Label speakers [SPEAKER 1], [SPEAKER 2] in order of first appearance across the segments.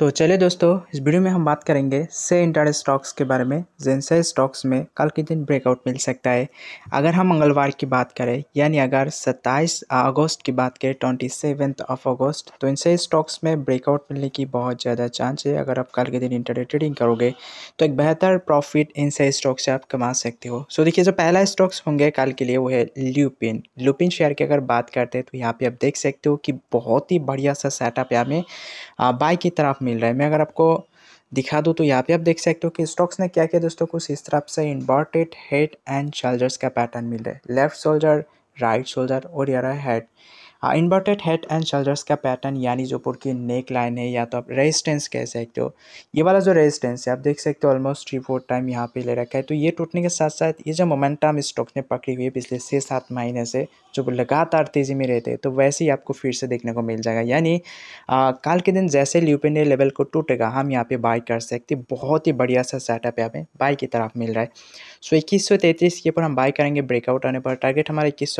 [SPEAKER 1] तो चलिए दोस्तों इस वीडियो में हम बात करेंगे से इंटर स्टॉक्स के बारे में जिनसे स्टॉक्स में कल के दिन ब्रेकआउट मिल सकता है अगर हम मंगलवार की बात करें यानी अगर 27 अगस्त की बात करें ट्वेंटी सेवेंथ ऑफ अगस्त तो इनसे स्टॉक्स में ब्रेकआउट मिलने की बहुत ज़्यादा चांस है अगर आप कल के दिन इंटरडे ट्रेडिंग करोगे तो एक बेहतर प्रॉफिट इनसे स्टॉक से आप कमा सकते हो सो देखिए जो पहला स्टॉक्स होंगे कल के लिए वो है ल्यूपिन ल्यूपिन शेयर की अगर बात करते हैं तो यहाँ पर आप देख सकते हो कि बहुत ही बढ़िया सा सेटअप यहाँ में बाई की तरफ मिल रहा है मैं अगर आपको दिखा दूँ तो यहाँ पे आप देख सकते हो कि स्टॉक्स ने क्या किया दोस्तों कुछ इस तरफ से इन्वर्टेड हेड एंड शोल्डर्स का पैटर्न मिल रहा है लेफ्ट शोल्डर राइट शोल्डर और यार head inverted head and shoulders का पैटर्न यानी जो पुरकी नेक लाइन है या तो आप रेजिस्टेंस कह सकते हो ये वाला जो रेजिस्टेंस है आप देख सकते हो ऑलमोस्ट थ्री फोर टाइम यहाँ पे ले रखा है तो ये टूटने के साथ साथ ये जो मोमेंटम स्टॉक ने पकड़ी हुई है पिछले छः सात महीने से जो लगातार तेज़ी में रहते हैं तो वैसे ही आपको फिर से देखने को मिल जाएगा यानी कल के दिन जैसे ल्यूपेनियर लेवल को टूटेगा हम यहाँ पे बाई कर सकते बहुत ही बढ़िया सा सेटअप यहाँ पे बाई की तरफ मिल रहा है सो इक्कीस के ऊपर हम बाई करेंगे ब्रेकआउट आने पर टारगेट हमारा इक्कीस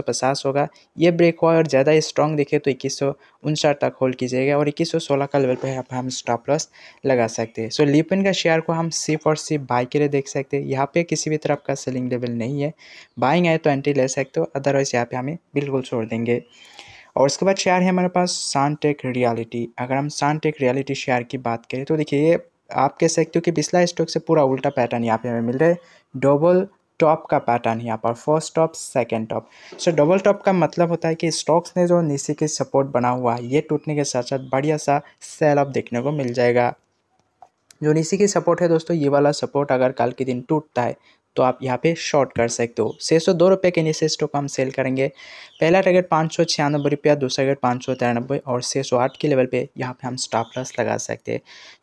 [SPEAKER 1] होगा ये ब्रेक हुआ और ज़्यादा स्ट्रॉन्ग दिखे तो इक्कीस सौ तक होल्ड कीजिएगा और इक्कीस सौ का लेवल पर यहाँ पर हम स्टॉप लॉस लगा सकते हैं सो लिपिन का शेयर को हम सिर्फ और सिर्फ बाई के लिए देख सकते हैं यहाँ पे किसी भी तरफ का सेलिंग लेवल नहीं है बाइंग आए तो एंट्री ले सकते हो अदरवाइज़ यहाँ पर हमें बिल्कुल छोड़ देंगे और उसके बाद शेयर है हमारे पास टेक रियलिटी अगर हम टेक रियलिटी शेयर की बात करें तो देखिए ये आप कह सकते हो कि पिछला स्टॉक से पूरा उल्टा पैटर्न यहाँ पे हमें मिल रहा है डबल टॉप का पैटर्न यहाँ पर first top second top so double top का मतलब होता है कि स्टॉक्स ने जो नीचे की सपोर्ट बना हुआ है ये टूटने के साथ साथ बढ़िया सा सेल अप देखने को मिल जाएगा जो नीचे की सपोर्ट है दोस्तों ये वाला सपोर्ट अगर कल के दिन टूटता है तो आप यहाँ पे शॉर्ट कर सकते हो छः सौ दो रुपये के नीचे स्टॉक हम सेल करेंगे पहला टारगेट पाँच सौ छियानबे रुपया दूसरा टारगेट पाँच सौ तिरानबे और छः सौ आठ के लेवल पे यहाँ पे हम स्टॉप लॉस लगा सकते हैं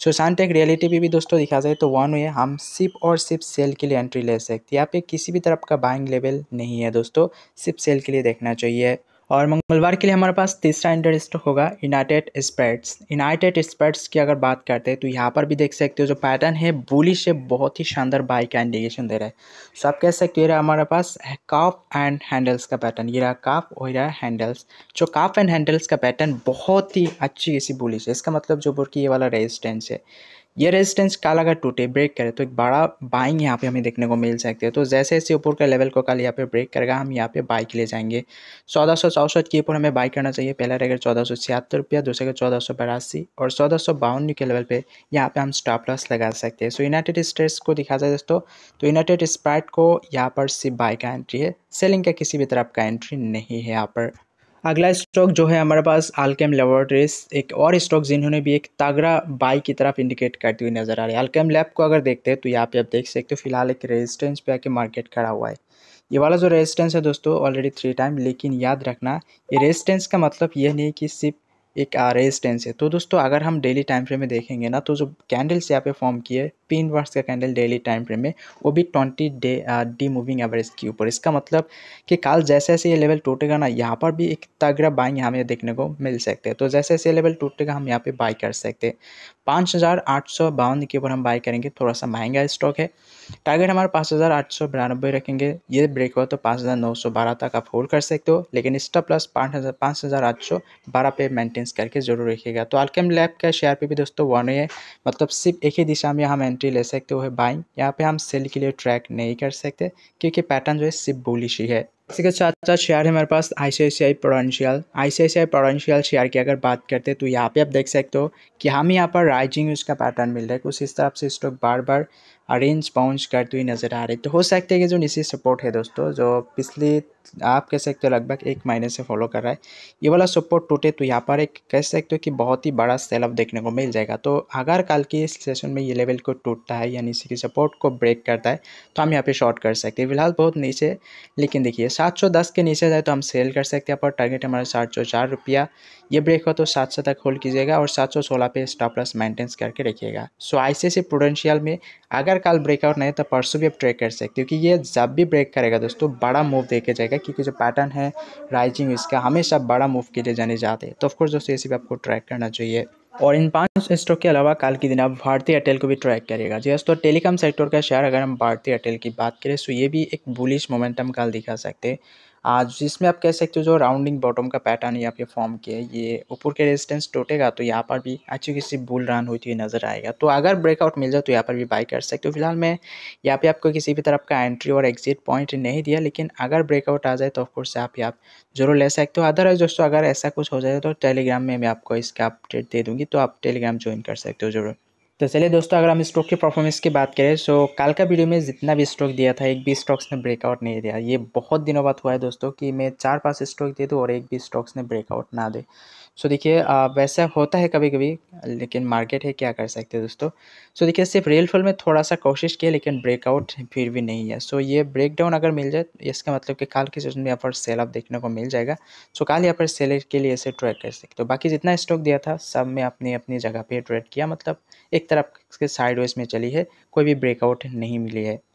[SPEAKER 1] सो रियलिटी भी, भी दोस्तों दिखा जाए तो वन वे हम सिप और सिप सेल के लिए एंट्री ले सकते यहाँ पे किसी भी तरफ का बाइंग लेवल नहीं है दोस्तों सिप सेल के लिए देखना चाहिए और मंगलवार के लिए हमारे पास तीसरा स्टॉक होगा यूनाइटेड स्पर्ट्स यूनाइटेड स्पर्ट्स की अगर बात करते हैं तो यहाँ पर भी देख सकते हो जो पैटर्न है बुलिश है बहुत ही शानदार बाई का इंडिकेशन दे रहा है सो आप कह सकते हो रहा हमारे पास काफ एंड हैंडल्स का पैटर्न ये रहा काफ और रहा हैंडल्स जो काफ एंड हैंडल्स का पैटर्न बहुत ही अच्छी ऐसी बुलिश है इसका मतलब जो बोर की ये वाला रेजिस्टेंस है ये रेजिस्टेंस कल अगर टूटे ब्रेक करे तो एक बड़ा बाइंग यहाँ पे हमें देखने को मिल सकती है तो जैसे जैसे ऊपर का लेवल को कल यहाँ पे ब्रेक करेगा हम यहाँ पे बाइक ले जाएंगे चौदह सौ चौसठ के ऊपर हमें बाइक करना चाहिए पहला रहेगा चौदह सौ छिहत्तर रुपया दूसरे का चौदह सौ बयासी और चौदह सौ बावन के लेवल पर यहाँ पर हम स्टॉप लॉस लगा सकते हैं सो यूनाइटेड स्टेट्स को दिखा जाए दोस्तों तो यूनाइटेड स्प्राइट को यहाँ पर सिर्फ बाई का एंट्री है सेलिंग का किसी भी तरफ का एंट्री नहीं है यहाँ पर अगला स्टॉक जो है हमारे पास अल्केम लेबोरेटरीज एक और स्टॉक जिन्होंने भी एक तागड़ा बाई की तरफ इंडिकेट करती हुई नजर आ रही है अल्केम लैब को अगर देखते हैं तो यहाँ पे आप देख सकते हो फिलहाल एक रेजिस्टेंस पे आके मार्केट खड़ा हुआ है ये वाला जो रेजिस्टेंस है दोस्तों ऑलरेडी थ्री टाइम लेकिन याद रखना ये रेजिस्टेंस का मतलब यह नहीं कि सिर्फ एक रेजिस्टेंस है तो दोस्तों अगर हम डेली टाइम फ्रेम में देखेंगे ना तो जो कैंडल्स यहाँ पे फॉर्म किए पिन वर्स का कैंडल डेली टाइम फ्रेम में वो भी twenty day D moving average के ऊपर इसका मतलब कि कल जैसे जैसे ये लेवल टूटेगा ना यहाँ पर भी एक तगड़ा बाइंग हमें देखने को मिल सकते हैं तो जैसे जैसे लेवल टूटेगा हम यहाँ पे बाई कर सकते हैं पाँच हज़ार आठ सौ बावन के ऊपर हम बाई करेंगे थोड़ा सा महंगा स्टॉक है टारगेट हमारा पाँच हज़ार आठ सौ बिरानबे रखेंगे ये ब्रेक हुआ तो पाँच हज़ार नौ सौ बारह तक आप होल्ड कर सकते हो लेकिन इसका प्लस पाँच हज़ार पाँच हज़ार आठ सौ बारह पे मेंटेन्स करके जरूर रखिएगा तो अल्केम लैब का शेयर पे भी दोस्तों वन है मतलब सिर्फ एक ही दिशा में हम एंट्री ले सकते हो बाइंग यहाँ पे हम सेल के लिए ट्रैक नहीं कर सकते क्योंकि पैटर्न जो है सिर्फ बुलिश ही है इसके साथ साथ शेयर है मेरे पास I C I C I prudential I C I C I prudential share की अगर बात करते हैं तो यहाँ पे आप देख सकते हो कि हम यहाँ पर राइजिंग उसका पैटर्न मिल रहा है कुछ इस तरफ से स्टॉक बार बार अरेंज बाउंस करती हुई नज़र आ रही है तो हो सकता है कि जो निचली सपोर्ट है दोस्तों जो पिछले आप कह सकते हो लगभग एक महीने से फॉलो कर रहा है ये वाला सपोर्ट टूटे तो यहाँ पर एक कह सकते हो कि बहुत ही बड़ा सेल अप देखने को मिल जाएगा तो अगर कल के सेशन में ये लेवल को टूटता है यानी इसी सपोर्ट को ब्रेक करता है तो हम यहाँ पे शॉर्ट कर सकते हैं फिलहाल बहुत नीचे लेकिन देखिए सात सौ दस के नीचे जाए तो हम सेल कर सकते हैं पर टारगेट हमारा सात सौ चार रुपया ये ब्रेक हो तो सात सौ तक होल्ड कीजिएगा और सात सौ सोलह पे स्टॉप लॉस मेंटेन करके रखिएगा सो ऐसे प्रोडेंशियल में अगर कल ब्रेकआउट नहीं तो परसों भी आप ट्रेक कर सकते हो क्योंकि ये जब भी ब्रेक करेगा दोस्तों बड़ा मूव देखे जाएगा जाएगा क्योंकि जो पैटर्न है राइजिंग इसका हमेशा बड़ा मूव के लिए जाने जाते हैं तो ऑफकोर्स दोस्तों ये भी आपको ट्रैक करना चाहिए और इन पांच स्टॉक के अलावा कल के दिन आप भारतीय एयरटेल को भी ट्रैक करेगा जी दोस्तों टेलीकॉम सेक्टर का शेयर अगर हम भारतीय एयरटेल की बात करें तो ये भी एक बुलिश मोमेंटम कल दिखा सकते हैं आज जिसमें आप कह सकते हो जो राउंडिंग बॉटम का पैटर्न यहाँ पे फॉर्म किया है ये ऊपर के रेजिस्टेंस टूटेगा तो यहाँ पर भी अच्छी किसी बुल रन होती हुई नजर आएगा तो अगर ब्रेकआउट मिल जाए तो यहाँ पर भी बाई कर सकते हो फिलहाल मैं यहाँ पे आपको किसी भी तरफ का एंट्री और एग्जिट पॉइंट नहीं दिया लेकिन अगर ब्रेकआउट आ जाए तो ऑफकोर्स आप यहाँ जरूर ले सकते हो अदरवाइज दोस्तों अगर ऐसा कुछ हो जाए तो टेलीग्राम में मैं आपको इसका अपडेट दे दूँगी तो आप टेलीग्राम ज्वाइन कर सकते हो जरूर तो चलिए दोस्तों अगर हम स्टॉक की परफॉर्मेंस की बात करें सो तो कल का वीडियो में जितना भी स्टॉक दिया था एक भी स्टॉक्स ने ब्रेकआउट नहीं दिया ये बहुत दिनों बाद हुआ है दोस्तों कि मैं चार पांच स्टॉक दे दूँ और एक भी स्टॉक्स ने ब्रेकआउट ना दे सो देखिए वैसा होता है कभी कभी लेकिन मार्केट है क्या कर सकते हैं दोस्तों सो देखिए सिर्फ रेल फॉल में थोड़ा सा कोशिश किया लेकिन ब्रेकआउट फिर भी नहीं है सो ये ब्रेकडाउन अगर मिल जाए इसका मतलब कि काल के सीजन में यहाँ पर सेल आप देखने को मिल जाएगा सो कल यहाँ पर सेल के लिए इसे ट्रैक कर सकते हो तो बाकी जितना स्टॉक दिया था सब में अपनी अपनी जगह पर ट्रेड किया मतलब एक तरफ के साइड में चली है कोई भी ब्रेकआउट नहीं मिली है